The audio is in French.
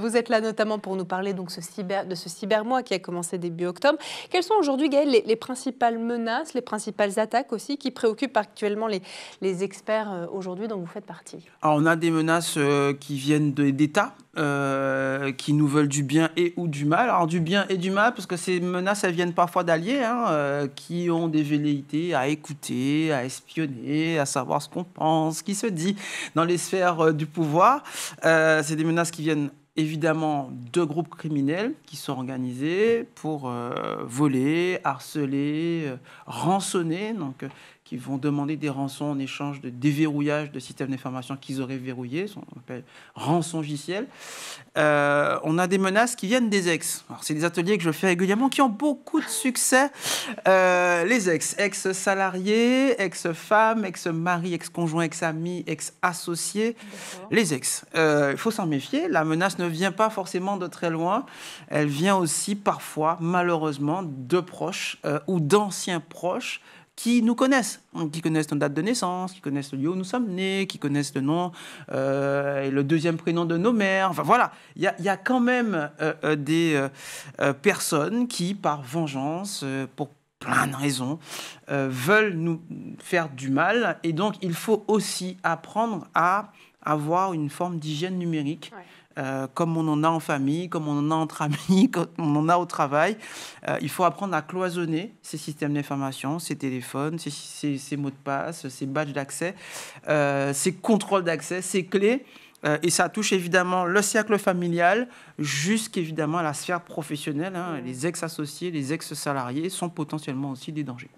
Vous êtes là notamment pour nous parler donc ce cyber, de ce cybermois qui a commencé début octobre. Quelles sont aujourd'hui, Gaël, les, principales menaces, les principales attaques aussi qui préoccupent actuellement les, experts euh, aujourd'hui dont vous faites partie Alors, On a des menaces euh, qui viennent d'États, euh, qui nous veulent du bien et ou du mal. Alors du bien et du mal, parce que ces menaces, elles viennent parfois d'alliés hein, qui ont des velléités à écouter, à espionner, à savoir ce qu'on pense, ce qui se dit dans les sphères du pouvoir. c'est des menaces qui viennent évidemment deux groupes criminels qui sont organisés pour euh, voler, harceler, euh, rançonner. Donc, euh, qui vont demander des rançons en échange de déverrouillage de systèmes d'information qu'ils auraient verrouillés, ce qu'on appelle rançongiciel. Euh, on a des menaces qui viennent des ex. c'est des ateliers que je fais régulièrement qui ont beaucoup de succès. Euh, les ex, ex-salariés, ex-femmes, ex-mari, ex-conjoint, ex-ami, ex-associé, les ex. Euh, il faut s'en méfier. La menace ne vient pas forcément de très loin. Elle vient aussi parfois, malheureusement, de proches euh, ou d'anciens proches qui nous connaissent, qui connaissent nos date de naissance, qui connaissent le lieu où nous sommes nés, qui connaissent le nom euh, et le deuxième prénom de nos mères. Enfin voilà, il y, a, quand même euh, euh, des personnes qui, par vengeance, pour plein de raisons, veulent nous faire du mal. Et donc, il faut aussi apprendre à avoir une forme d'hygiène numérique. Euh, comme on en a en famille, comme on en a entre amis, comme on en a au travail. Euh, il faut apprendre à cloisonner ces systèmes d'information, ces téléphones, ces, mots de passe, ces badges d'accès, euh, ces contrôles d'accès, ces clés. et ça touche évidemment le cercle familial jusqu'évidemment à la sphère professionnelle. Hein. Mmh. Les ex-associés, les ex-salariés sont potentiellement aussi des dangers.